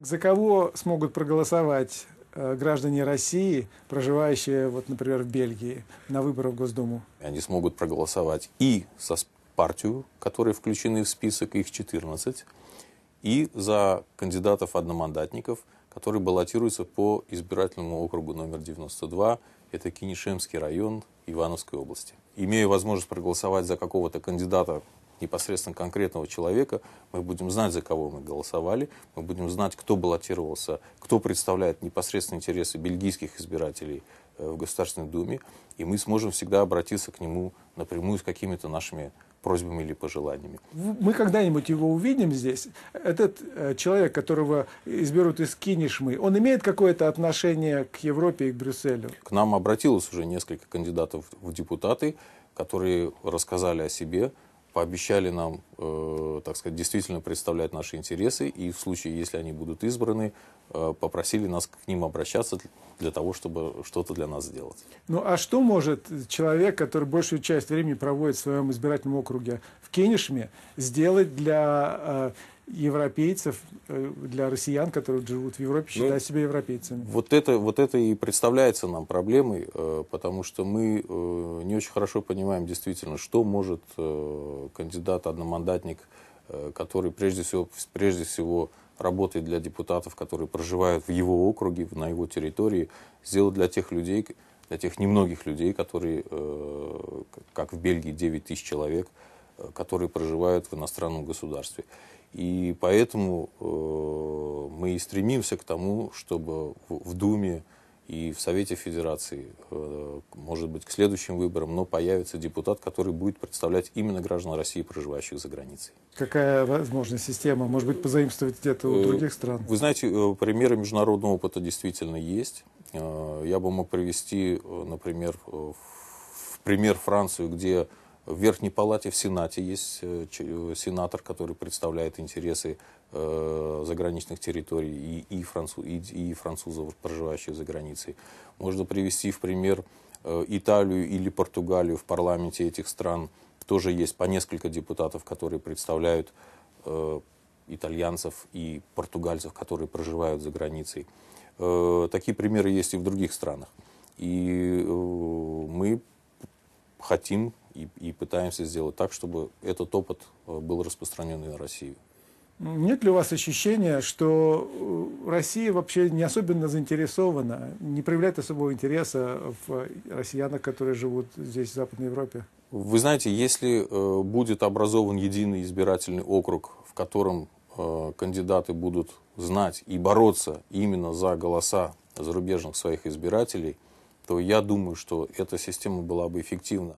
За кого смогут проголосовать э, граждане России, проживающие, вот, например, в Бельгии, на выборах в Госдуму? Они смогут проголосовать и за партию, которые включены в список, их 14, и за кандидатов-одномандатников, которые баллотируются по избирательному округу номер 92, это Кинешемский район Ивановской области. Имея возможность проголосовать за какого-то кандидата непосредственно конкретного человека, мы будем знать, за кого мы голосовали, мы будем знать, кто баллотировался, кто представляет непосредственно интересы бельгийских избирателей э, в Государственной Думе, и мы сможем всегда обратиться к нему напрямую с какими-то нашими просьбами или пожеланиями. Мы когда-нибудь его увидим здесь? Этот э, человек, которого изберут из Кинешмы, он имеет какое-то отношение к Европе и к Брюсселю? К нам обратилось уже несколько кандидатов в депутаты, которые рассказали о себе, пообещали нам э, так сказать, действительно представлять наши интересы, и в случае, если они будут избраны, э, попросили нас к ним обращаться для того, чтобы что-то для нас сделать. Ну а что может человек, который большую часть времени проводит в своем избирательном округе в Кенишме, сделать для... Э, европейцев, э, для россиян, которые живут в Европе, считая ну, себя европейцами. Вот это, вот это и представляется нам проблемой, э, потому что мы э, не очень хорошо понимаем действительно, что может кандидат одномандатный податник, э, который прежде всего, прежде всего работает для депутатов, которые проживают в его округе, на его территории, сделать для тех людей, для тех немногих людей, которые, э, как в Бельгии, 9 тысяч человек, э, которые проживают в иностранном государстве. И поэтому мы и стремимся к тому, чтобы в Думе и в Совете Федерации, э, может быть, к следующим выборам, но появится депутат, который будет представлять именно граждан России, проживающих за границей. Какая возможная система? Может быть, позаимствовать где-то у э, других стран? Вы знаете, э, примеры международного опыта действительно есть. Я бы мог привести, например, в пример Францию, где в Верхней Палате, в Сенате есть э, э, сенатор, который представляет интересы э, заграничных территорий и, и, француз, и, и французов, проживающих за границей. Можно привести в пример Италию или Португалию в парламенте этих стран. Тоже есть по несколько депутатов, которые представляют итальянцев и португальцев, которые проживают за границей. Такие примеры есть и в других странах. И мы хотим и, и пытаемся сделать так, чтобы этот опыт э, был распространен на Россию. Нет ли у вас ощущения, что э, Россия вообще не особенно заинтересована, не проявляет особого интереса в россиянах, которые живут здесь, в Западной Европе? Вы знаете, если э, будет образован единый избирательный округ, в котором э, кандидаты будут знать и бороться именно за голоса зарубежных своих избирателей, то я думаю, что эта система была бы эффективна.